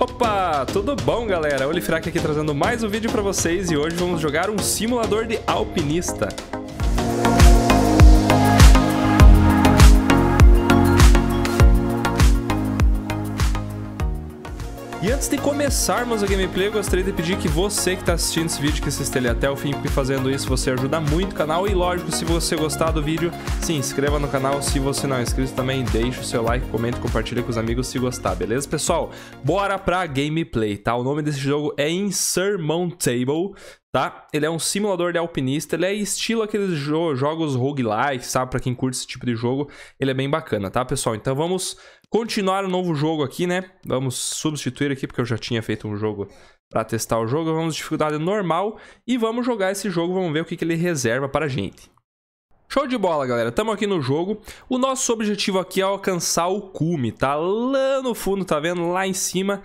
Opa, tudo bom galera? Olifrac aqui trazendo mais um vídeo para vocês e hoje vamos jogar um simulador de alpinista. E antes de começarmos a gameplay, eu gostaria de pedir que você que está assistindo esse vídeo, que assiste ele até o fim, porque fazendo isso você ajuda muito o canal. E lógico, se você gostar do vídeo, se inscreva no canal. Se você não é inscrito também, deixa o seu like, comente, compartilhe com os amigos se gostar, beleza, pessoal? Bora pra gameplay, tá? O nome desse jogo é Insurmountable tá? Ele é um simulador de alpinista, ele é estilo aqueles jo jogos roguelike, sabe? Pra quem curte esse tipo de jogo, ele é bem bacana, tá, pessoal? Então vamos continuar o um novo jogo aqui, né? Vamos substituir aqui, porque eu já tinha feito um jogo para testar o jogo. Vamos dificuldade normal e vamos jogar esse jogo, vamos ver o que, que ele reserva para a gente. Show de bola, galera. Estamos aqui no jogo. O nosso objetivo aqui é alcançar o cume, tá? Lá no fundo, tá vendo? Lá em cima.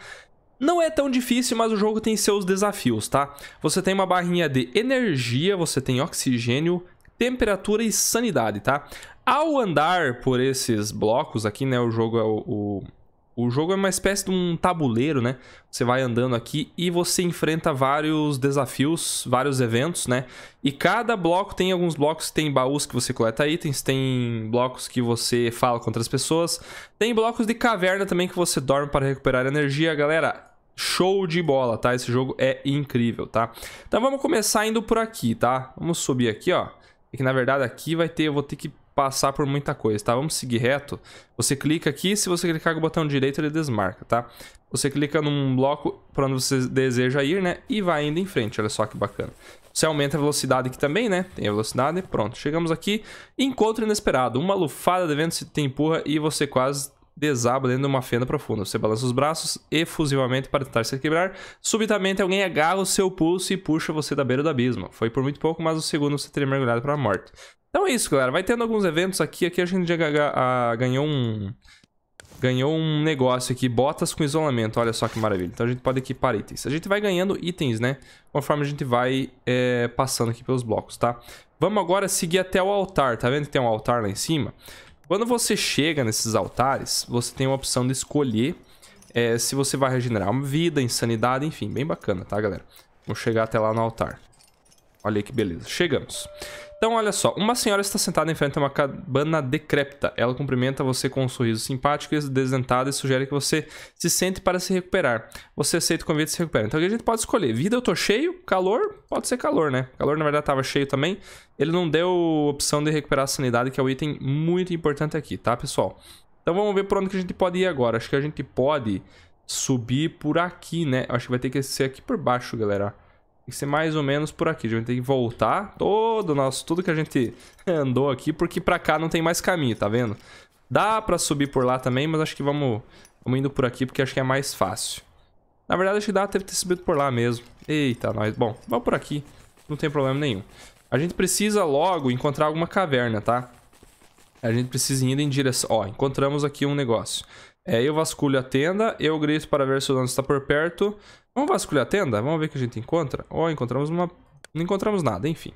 Não é tão difícil, mas o jogo tem seus desafios, tá? Você tem uma barrinha de energia, você tem oxigênio, temperatura e sanidade, tá? Ao andar por esses blocos aqui, né? O jogo é o, o, o jogo é uma espécie de um tabuleiro, né? Você vai andando aqui e você enfrenta vários desafios, vários eventos, né? E cada bloco tem alguns blocos que tem baús que você coleta itens, tem blocos que você fala com outras pessoas, tem blocos de caverna também que você dorme para recuperar energia, galera. Show de bola, tá? Esse jogo é incrível, tá? Então vamos começar indo por aqui, tá? Vamos subir aqui, ó que na verdade aqui vai ter, eu vou ter que passar por muita coisa, tá? Vamos seguir reto. Você clica aqui, se você clicar com o botão direito ele desmarca, tá? Você clica num bloco para onde você deseja ir, né? E vai indo em frente, olha só que bacana. Você aumenta a velocidade aqui também, né? Tem a velocidade, pronto. Chegamos aqui, encontro inesperado. Uma lufada de vento se te empurra e você quase desaba dentro de uma fenda profunda. Você balança os braços efusivamente para tentar se equilibrar. Subitamente, alguém agarra o seu pulso e puxa você da beira do abismo. Foi por muito pouco, mas o segundo você teria mergulhado para a morte. Então é isso, galera. Vai tendo alguns eventos aqui. Aqui a gente já ganhou um... Ganhou um negócio aqui, botas com isolamento, olha só que maravilha. Então a gente pode equipar itens. A gente vai ganhando itens, né? Conforme a gente vai é, passando aqui pelos blocos, tá? Vamos agora seguir até o altar, tá vendo que tem um altar lá em cima? Quando você chega nesses altares, você tem a opção de escolher é, se você vai regenerar uma vida, insanidade, enfim, bem bacana, tá, galera? Vou chegar até lá no altar. Olha aí que beleza. Chegamos. Então, olha só, uma senhora está sentada em frente a uma cabana decrépita. Ela cumprimenta você com um sorriso simpático e desdentado e sugere que você se sente para se recuperar. Você aceita o convite e se recupera. Então, aqui a gente pode escolher. Vida eu tô cheio, calor, pode ser calor, né? Calor, na verdade, estava cheio também. Ele não deu opção de recuperar a sanidade, que é o um item muito importante aqui, tá, pessoal? Então, vamos ver por onde que a gente pode ir agora. Acho que a gente pode subir por aqui, né? Acho que vai ter que ser aqui por baixo, galera. Tem que ser mais ou menos por aqui. A gente tem que voltar todo nosso, tudo que a gente andou aqui, porque pra cá não tem mais caminho, tá vendo? Dá pra subir por lá também, mas acho que vamos, vamos indo por aqui, porque acho que é mais fácil. Na verdade, acho que dá teve ter subido por lá mesmo. Eita, nós. Bom, vamos por aqui. Não tem problema nenhum. A gente precisa logo encontrar alguma caverna, tá? A gente precisa ir em direção... Ó, encontramos aqui um negócio. É, eu vasculho a tenda, eu grito para ver se o dono está por perto. Vamos vasculhar a tenda? Vamos ver o que a gente encontra? oh, encontramos uma... Não encontramos nada, enfim.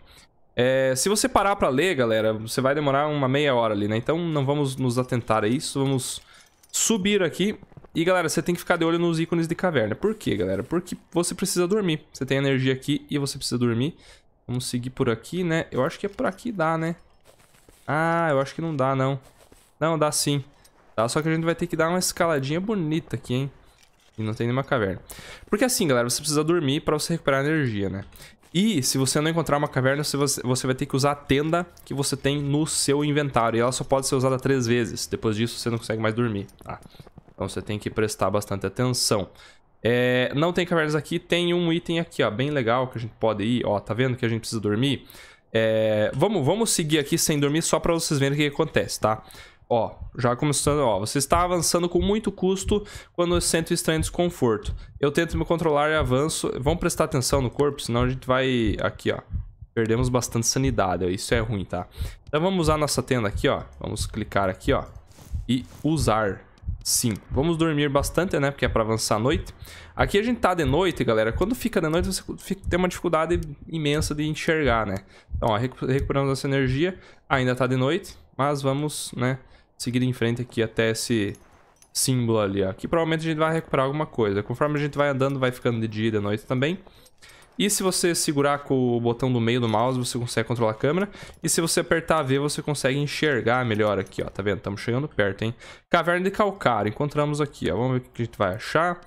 É, se você parar para ler, galera, você vai demorar uma meia hora ali, né? Então não vamos nos atentar a isso, vamos subir aqui. E, galera, você tem que ficar de olho nos ícones de caverna. Por quê, galera? Porque você precisa dormir. Você tem energia aqui e você precisa dormir. Vamos seguir por aqui, né? Eu acho que é por aqui dá, né? Ah, eu acho que não dá, não. Não, dá sim. Tá? Só que a gente vai ter que dar uma escaladinha bonita aqui, hein? E não tem nenhuma caverna. Porque assim, galera, você precisa dormir para você recuperar energia, né? E se você não encontrar uma caverna, você vai ter que usar a tenda que você tem no seu inventário. E ela só pode ser usada três vezes. Depois disso, você não consegue mais dormir. Tá? Então você tem que prestar bastante atenção. É, não tem cavernas aqui, tem um item aqui, ó, bem legal que a gente pode ir, ó, tá vendo que a gente precisa dormir? É, vamos, vamos seguir aqui sem dormir só pra vocês verem o que acontece, tá? Ó, já começando, ó, você está avançando com muito custo quando sente estranho desconforto. Eu tento me controlar e avanço. Vamos prestar atenção no corpo, senão a gente vai aqui, ó. Perdemos bastante sanidade, ó, isso é ruim, tá? Então vamos usar nossa tenda aqui, ó. Vamos clicar aqui, ó. E usar. Sim, vamos dormir bastante, né? Porque é para avançar à noite. Aqui a gente tá de noite, galera. Quando fica de noite, você fica, tem uma dificuldade imensa de enxergar, né? Então, ó, recuperamos essa energia. Ainda tá de noite, mas vamos, né? seguir em frente aqui até esse símbolo ali, ó. Aqui provavelmente a gente vai recuperar alguma coisa. Conforme a gente vai andando, vai ficando de dia e de noite também. E se você segurar com o botão do meio do mouse, você consegue controlar a câmera. E se você apertar V, você consegue enxergar melhor aqui, ó. Tá vendo? Estamos chegando perto, hein? Caverna de calcário. Encontramos aqui, ó. Vamos ver o que a gente vai achar.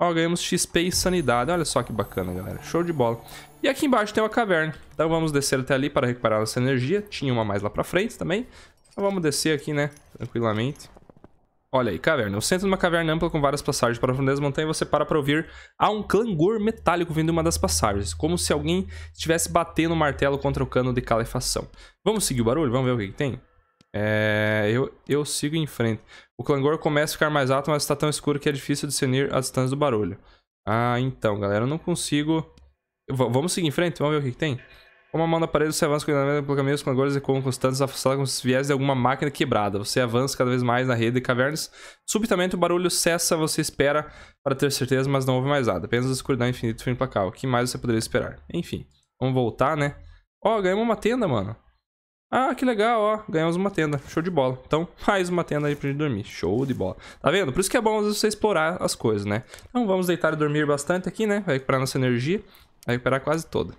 Ó, ganhamos XP e sanidade. Olha só que bacana, galera. Show de bola. E aqui embaixo tem uma caverna. Então vamos descer até ali para recuperar nossa energia. Tinha uma mais lá pra frente também. Então vamos descer aqui, né? tranquilamente. Olha aí, caverna. O centro de uma caverna ampla com várias passagens para profundezas da montanha, você para para ouvir há um clangor metálico vindo de uma das passagens, como se alguém estivesse batendo o um martelo contra o cano de calefação. Vamos seguir o barulho? Vamos ver o que, que tem? É... Eu, eu sigo em frente. O clangor começa a ficar mais alto, mas está tão escuro que é difícil discernir a distância do barulho. Ah, então, galera, eu não consigo... V vamos seguir em frente? Vamos ver o que, que tem? Uma mão na parede, você avança cuidadosamente pelo caminho, com agulhas e com constantes afastadas como se viesse de alguma máquina quebrada. Você avança cada vez mais na rede de cavernas. Subitamente o barulho cessa, você espera para ter certeza, mas não houve mais nada. Apenas a escuridão infinita foi implacável. O que mais você poderia esperar? Enfim, vamos voltar, né? Ó, oh, ganhamos uma tenda, mano. Ah, que legal, ó. Ganhamos uma tenda. Show de bola. Então, mais uma tenda aí pra gente dormir. Show de bola. Tá vendo? Por isso que é bom você explorar as coisas, né? Então vamos deitar e dormir bastante aqui, né? Vai recuperar nossa energia. Vai recuperar quase toda.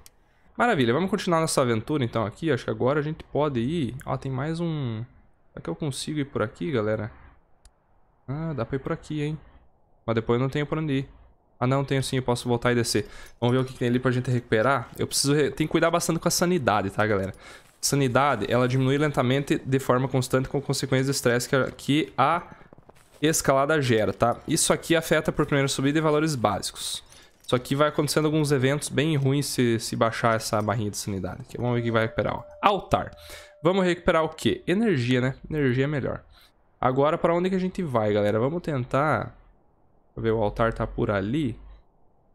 Maravilha, vamos continuar nossa aventura então aqui. Acho que agora a gente pode ir... Ó, tem mais um... Será que eu consigo ir por aqui, galera? Ah, dá pra ir por aqui, hein? Mas depois eu não tenho por onde ir. Ah, não, tenho sim, eu posso voltar e descer. Vamos ver o que, tem ali pra gente recuperar. Eu preciso... Re... Tem que cuidar bastante com a sanidade, tá, galera? Sanidade, ela diminui lentamente de forma constante com consequências de estresse que a... escalada gera, tá? Isso aqui afeta por primeira subida e valores básicos. Só que vai acontecendo alguns eventos bem ruins se, se baixar essa barrinha de sanidade. Aqui. Vamos ver o que vai recuperar. Ó. Altar. Vamos recuperar o quê? Energia, né? Energia é melhor. Agora, para onde que a gente vai, galera? Vamos tentar... Deixa eu ver, o altar tá por ali.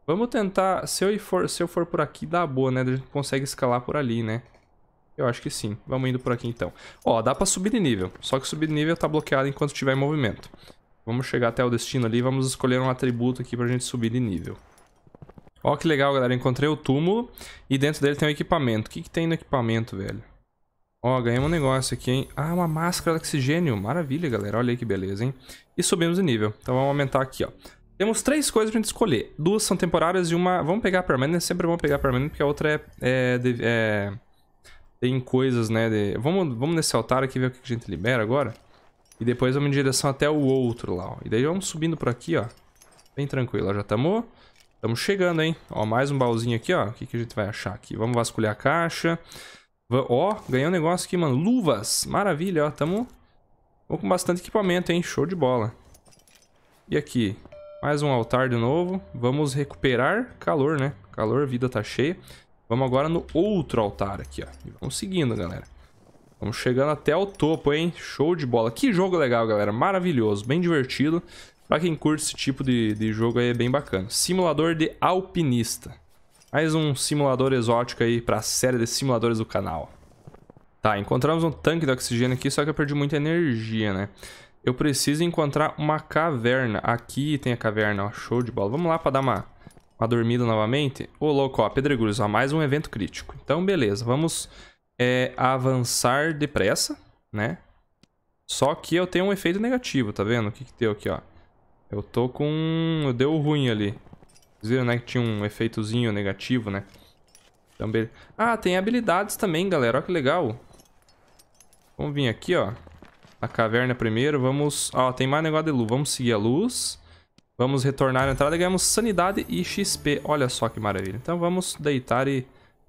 Vamos tentar... Se eu for, se eu for por aqui, dá boa, né? A gente consegue escalar por ali, né? Eu acho que sim. Vamos indo por aqui, então. Ó, dá para subir de nível. Só que subir de nível tá bloqueado enquanto tiver em movimento. Vamos chegar até o destino ali. Vamos escolher um atributo aqui pra gente subir de nível. Ó que legal, galera. Encontrei o túmulo e dentro dele tem um equipamento. O que, que tem no equipamento, velho? Ó, ganhamos um negócio aqui, hein? Ah, uma máscara de oxigênio. Maravilha, galera. Olha aí que beleza, hein? E subimos de nível. Então vamos aumentar aqui, ó. Temos três coisas pra gente escolher. Duas são temporárias e uma... Vamos pegar permanente. Sempre vamos pegar permanente porque a outra é... é, de, é... Tem coisas, né? De... Vamos, vamos nesse altar aqui ver o que a gente libera agora. E depois vamos em direção até o outro lá, ó. E daí vamos subindo por aqui, ó. Bem tranquilo, ó. Já estamos Estamos chegando, hein? Ó, mais um baúzinho aqui, ó. O que, que a gente vai achar aqui? Vamos vasculhar a caixa. V ó, ganhei um negócio aqui, mano. Luvas. Maravilha, ó. Tamo... com bastante equipamento, hein? Show de bola. E aqui? Mais um altar de novo. Vamos recuperar calor, né? Calor, vida tá cheia. Vamos agora no outro altar aqui, ó. E vamos seguindo, galera. Vamos chegando até o topo, hein? Show de bola. Que jogo legal, galera. Maravilhoso, bem divertido. Pra quem curte esse tipo de, de jogo aí é bem bacana. Simulador de alpinista. Mais um simulador exótico aí pra série de simuladores do canal. Tá, encontramos um tanque de oxigênio aqui, só que eu perdi muita energia, né? Eu preciso encontrar uma caverna. Aqui tem a caverna, ó. Show de bola. Vamos lá pra dar uma, uma dormida novamente. Ô, louco, ó. Pedregulhos, ó. Mais um evento crítico. Então, beleza. Vamos é, avançar depressa, né? Só que eu tenho um efeito negativo, tá vendo? O que que deu aqui, ó? Eu tô com... Deu ruim ali. Vocês viram, né? Que tinha um efeitozinho negativo, né? Também... Então, ah, tem habilidades também, galera. Olha que legal. Vamos vir aqui, ó. Na caverna primeiro. Vamos... Ó, tem mais negócio de luz. Vamos seguir a luz. Vamos retornar à entrada. Ganhamos sanidade e XP. Olha só que maravilha. Então vamos deitar e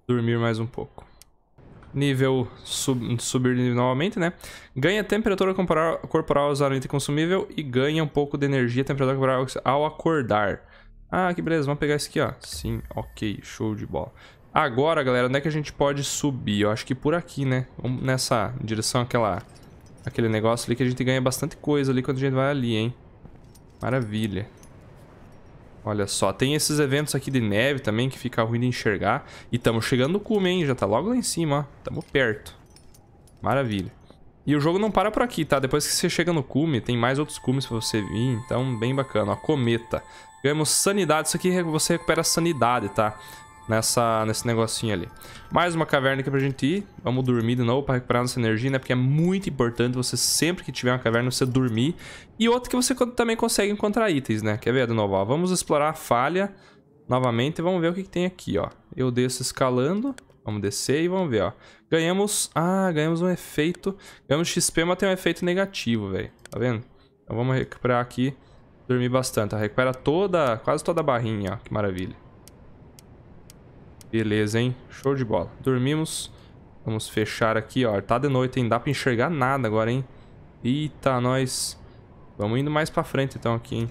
dormir mais um pouco nível, sub, subir nível novamente, né? Ganha temperatura corporal ao usar item consumível e ganha um pouco de energia temperatura corporal ao acordar. Ah, que beleza, vamos pegar isso aqui, ó. Sim, ok, show de bola. Agora, galera, onde é que a gente pode subir? Eu acho que por aqui, né? Nessa direção, aquela, aquele negócio ali que a gente ganha bastante coisa ali quando a gente vai ali, hein? Maravilha. Olha só, tem esses eventos aqui de neve também que fica ruim de enxergar. E estamos chegando no cume, hein? Já tá logo lá em cima, ó. Tamo perto. Maravilha. E o jogo não para por aqui, tá? Depois que você chega no cume, tem mais outros cumes pra você vir. Então, bem bacana. Ó, cometa. Ganhamos sanidade. Isso aqui você recupera sanidade, tá? nessa, nesse negocinho ali. Mais uma caverna aqui pra gente ir. Vamos dormir de novo pra recuperar nossa energia, né? Porque é muito importante você, sempre que tiver uma caverna, você dormir. E outra que você também consegue encontrar itens, né? Quer ver de novo? Ó, vamos explorar a falha novamente e vamos ver o que, que tem aqui, ó. Eu desço escalando. Vamos descer e vamos ver, ó. Ganhamos... Ah, ganhamos um efeito. Ganhamos XP, mas tem um efeito negativo, velho. Tá vendo? Então vamos recuperar aqui. Dormir bastante, ó. Recupera toda... Quase toda a barrinha, ó. Que maravilha. Beleza, hein? Show de bola. Dormimos. Vamos fechar aqui, ó. Tá de noite, hein? Dá pra enxergar nada agora, hein? Eita, nós. Vamos indo mais pra frente, então, aqui, hein?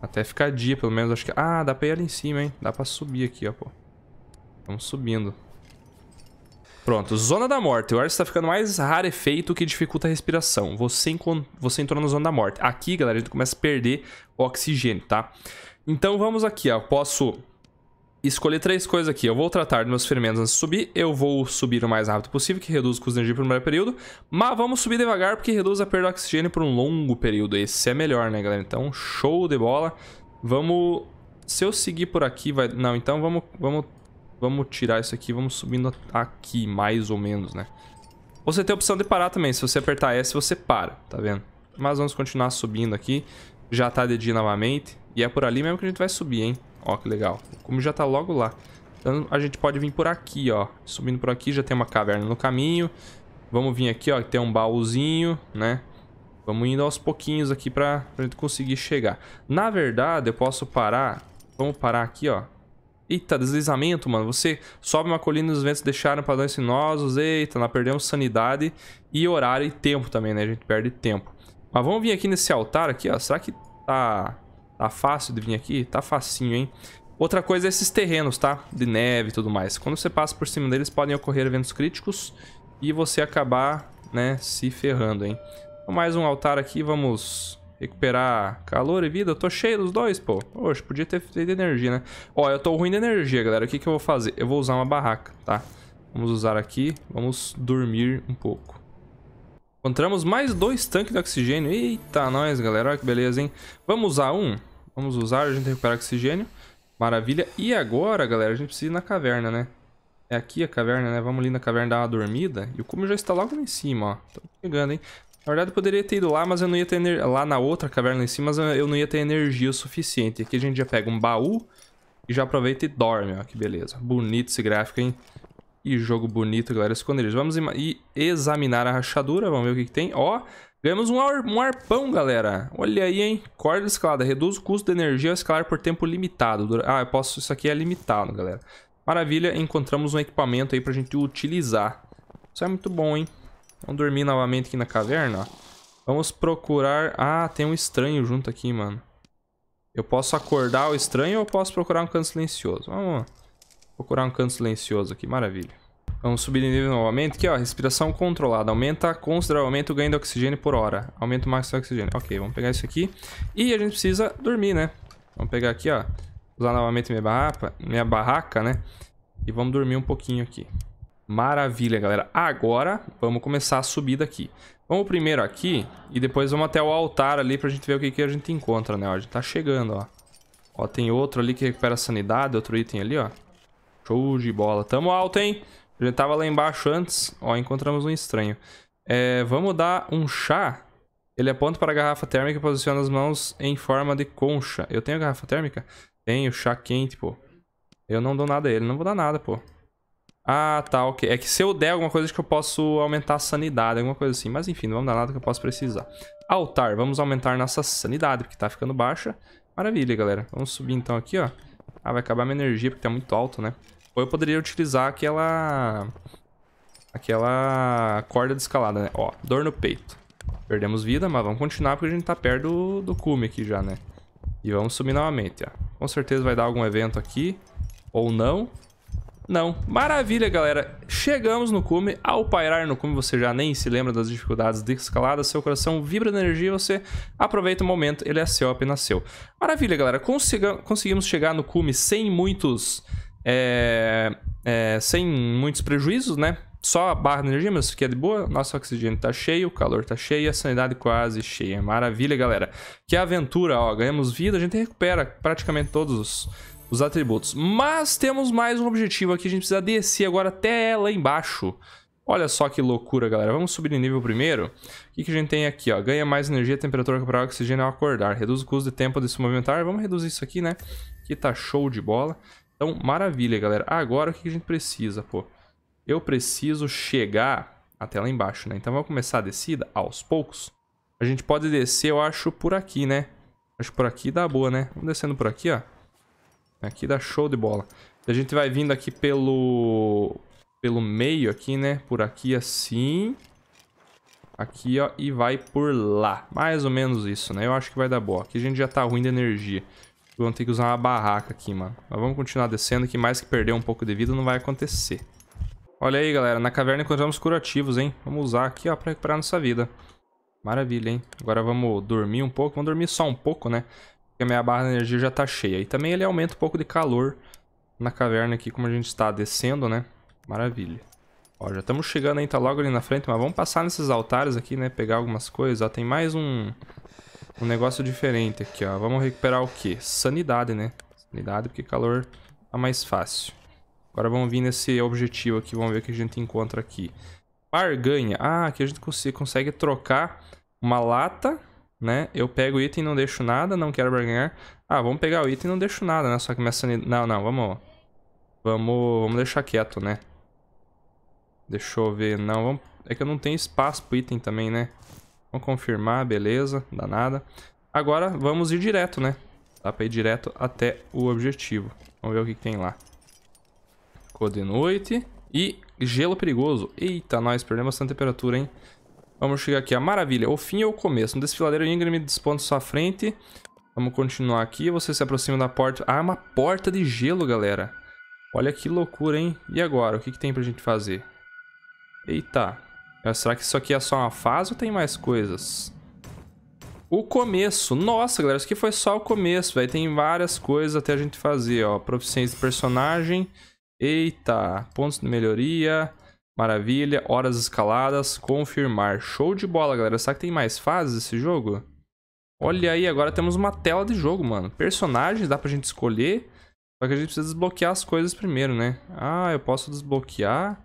Até ficar dia, pelo menos. Acho que... Ah, dá pra ir ali em cima, hein? Dá pra subir aqui, ó, pô. Vamos subindo. Pronto, zona da morte. O ar está ficando mais rarefeito, o que dificulta a respiração. Você, encont... Você entrou na zona da morte. Aqui, galera, a gente começa a perder o oxigênio, tá? Então vamos aqui, ó. posso escolher três coisas aqui. Eu vou tratar dos meus ferimentos antes de subir, eu vou subir o mais rápido possível, que reduz o custo de energia por um breve período, mas vamos subir devagar porque reduz a perda de oxigênio por um longo período. Esse é melhor, né, galera? Então, show de bola. Vamos... Se eu seguir por aqui, vai... Não, então vamos, vamos, vamos tirar isso aqui, vamos subindo aqui, mais ou menos, né? Você tem a opção de parar também. Se você apertar S, você para, tá vendo? Mas vamos continuar subindo aqui. Já tá de dia novamente. E é por ali mesmo que a gente vai subir, hein? Ó, que legal. Como já tá logo lá. Então a gente pode vir por aqui, ó. Subindo por aqui já tem uma caverna no caminho. Vamos vir aqui, ó, que tem um baúzinho, né? Vamos indo aos pouquinhos aqui pra, pra gente conseguir chegar. Na verdade, eu posso parar... Vamos parar aqui, ó. Eita, deslizamento, mano. Você sobe uma colina e os ventos deixaram padrões sinosos. Eita, nós perdemos sanidade e horário e tempo também, né? A gente perde tempo. Mas vamos vir aqui nesse altar aqui, ó. Será que tá... Tá fácil de vir aqui? Tá facinho, hein? Outra coisa é esses terrenos, tá? De neve e tudo mais. Quando você passa por cima deles, podem ocorrer eventos críticos e você acabar, né, se ferrando, hein? Então, mais um altar aqui, vamos recuperar calor e vida. Eu tô cheio dos dois, pô. Poxa, podia ter feito energia, né? Ó, eu tô ruim de energia, galera. O que que eu vou fazer? Eu vou usar uma barraca, tá? Vamos usar aqui, vamos dormir um pouco. Encontramos mais dois tanques de oxigênio. Eita, nós, galera. Olha que beleza, hein? Vamos usar um? Vamos usar, a gente recuperar oxigênio. Maravilha. E agora, galera, a gente precisa ir na caverna, né? É aqui a caverna, né? Vamos ali na caverna dar uma dormida. E o Kumi já está logo lá em cima, ó. Tô chegando, hein? Na verdade, eu poderia ter ido lá, mas eu não ia ter ener... Lá na outra caverna em cima, mas eu não ia ter energia o suficiente. Aqui a gente já pega um baú e já aproveita e dorme, ó. Que beleza. Bonito esse gráfico, hein? E jogo bonito, galera. Esconderijos. Vamos e examinar a rachadura. Vamos ver o que, que tem. Ó, Ganhamos um, ar, um, arpão, galera. Olha aí, hein? Corda escalada. Reduz o custo de energia ao escalar por tempo limitado. Ah, eu posso... Isso aqui é limitado, galera. Maravilha. Encontramos um equipamento aí pra gente utilizar. Isso é muito bom, hein? Vamos dormir novamente aqui na caverna, ó. Vamos procurar... Ah, tem um estranho junto aqui, mano. Eu posso acordar o estranho ou eu posso procurar um canto silencioso? Vamos procurar um canto silencioso aqui. Maravilha. Vamos subir de nível novamente. Aqui, ó, respiração controlada. Aumenta consideravelmente o ganho de oxigênio por hora. Aumenta o máximo de oxigênio. Ok, vamos pegar isso aqui. E a gente precisa dormir, né? Vamos pegar aqui, ó. Usar novamente minha barraca, minha barraca, né? E vamos dormir um pouquinho aqui. Maravilha, galera. Agora, vamos começar a subida aqui. Vamos primeiro aqui e depois vamos até o altar ali pra gente ver o que, que a gente encontra, né? Ó, a gente tá chegando, ó. Ó, tem outro ali que recupera a sanidade, outro item ali, ó. Show de bola. Tamo alto, hein? gente tava lá embaixo antes. Ó, encontramos um estranho. É, vamos dar um chá. Ele aponta para a garrafa térmica e posiciona as mãos em forma de concha. Eu tenho a garrafa térmica? Tenho, chá quente, pô. Eu não dou nada a ele, não vou dar nada, pô. Ah, tá, ok. É que se eu der alguma coisa que eu posso aumentar a sanidade, alguma coisa assim. Mas enfim, não vamos dar nada que eu possa precisar. Altar, vamos aumentar nossa sanidade, porque tá ficando baixa. Maravilha, galera. Vamos subir então aqui, ó. Ah, vai acabar minha energia, porque tá muito alto, né? Ou eu poderia utilizar aquela... Aquela corda de escalada, né? Ó, dor no peito. Perdemos vida, mas vamos continuar porque a gente tá perto do, do cume aqui já, né? E vamos subir novamente, ó. Com certeza vai dar algum evento aqui. Ou não. Não. Maravilha, galera. Chegamos no cume. Ao pairar no cume, você já nem se lembra das dificuldades de escalada. Seu coração vibra de energia e você aproveita o momento. Ele é seu, apenas seu. Maravilha, galera. Consiga... Conseguimos chegar no cume sem muitos é, é, sem muitos prejuízos, né? Só a barra de energia, mas fica é de boa. Nosso oxigênio tá cheio, o calor tá cheio, a sanidade quase cheia. Maravilha, galera. Que aventura, ó. Ganhamos vida, a gente recupera praticamente todos os, os atributos. Mas temos mais um objetivo aqui, a gente precisa descer agora até lá embaixo. Olha só que loucura, galera. Vamos subir de nível primeiro. O que, que a gente tem aqui, ó? Ganha mais energia, temperatura para oxigênio ao acordar. Reduz o custo de tempo de se movimentar. Vamos reduzir isso aqui, né? Que tá show de bola. Então, maravilha, galera. Agora, o que a gente precisa, pô? Eu preciso chegar até lá embaixo, né? Então, vamos começar a descida aos poucos. A gente pode descer, eu acho, por aqui, né? Acho que por aqui dá boa, né? Vamos descendo por aqui, ó. Aqui dá show de bola. A gente vai vindo aqui pelo... Pelo meio aqui, né? Por aqui assim. Aqui, ó. E vai por lá. Mais ou menos isso, né? Eu acho que vai dar boa. Aqui a gente já tá ruim de energia vamos ter que usar uma barraca aqui, mano. Mas vamos continuar descendo, que mais que perder um pouco de vida não vai acontecer. Olha aí, galera. Na caverna encontramos curativos, hein? Vamos usar aqui, ó, pra recuperar nossa vida. Maravilha, hein? Agora vamos dormir um pouco. Vamos dormir só um pouco, né? Porque a minha barra de energia já tá cheia. E também ele aumenta um pouco de calor na caverna aqui, como a gente está descendo, né? Maravilha. Ó, já estamos chegando aí, tá logo ali na frente, mas vamos passar nesses altares aqui, né? Pegar algumas coisas. Ó, tem mais um um negócio diferente aqui, ó. Vamos recuperar o quê? Sanidade, né? Sanidade, porque calor tá mais fácil. Agora vamos vir nesse objetivo aqui, vamos ver o que a gente encontra aqui. Barganha. Ah, aqui a gente consegue, consegue trocar uma lata, né? Eu pego o item e não deixo nada, não quero barganhar. Ah, vamos pegar o item e não deixo nada, né? Só que minha sanidade... Não, não, vamos... Vamos, vamos deixar quieto, né? Deixa eu ver, não, vamos... É que eu não tenho espaço pro item também, né? Vamos confirmar, beleza, danada. dá nada. Agora vamos ir direto, né? Dá pra ir direto até o objetivo. Vamos ver o que, que tem lá. Ficou de noite. E gelo perigoso. Eita, nós perdemos bastante temperatura, hein? Vamos chegar aqui. A maravilha. O fim é o começo. Um desfiladeiro íngreme desponta sua frente. Vamos continuar aqui. Você se aproxima da porta. Ah, uma porta de gelo, galera. Olha que loucura, hein? E agora? O que, que tem pra gente fazer? Eita. É, será que isso aqui é só uma fase ou tem mais coisas? O começo. Nossa, galera, isso aqui foi só o começo, velho. Tem várias coisas até a gente fazer, ó. Proficiência de personagem. Eita, pontos de melhoria. Maravilha, horas escaladas, confirmar. Show de bola, galera. Será que tem mais fases esse jogo? Olha aí, agora temos uma tela de jogo, mano. Personagens, dá pra gente escolher. Só que a gente precisa desbloquear as coisas primeiro, né? Ah, eu posso desbloquear.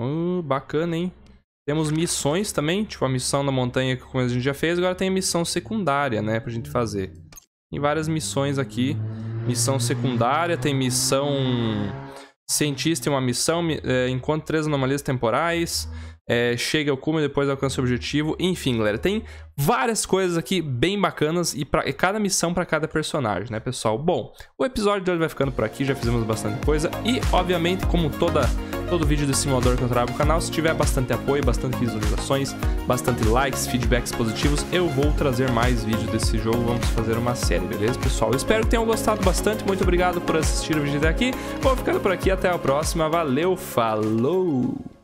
Uh, bacana, hein? Temos missões também, tipo a missão da montanha que a gente já fez, agora tem a missão secundária, né, pra gente fazer. Tem várias missões aqui. Missão secundária, tem missão... Cientista tem uma missão, é, eh, encontre três anomalias temporais, é, chega ao cume depois alcança o objetivo. Enfim, galera, tem várias coisas aqui bem bacanas e, pra, e cada missão para cada personagem, né, pessoal? Bom, o episódio de hoje vai ficando por aqui, já fizemos bastante coisa e, obviamente, como toda todo vídeo do simulador que eu trago no canal. Se tiver bastante apoio, bastante visualizações, bastante likes, feedbacks positivos, eu vou trazer mais vídeos desse jogo. Vamos fazer uma série, beleza, pessoal? espero que tenham gostado bastante. Muito obrigado por assistir o vídeo até aqui. Vou ficando por aqui. Até a próxima. Valeu, falou!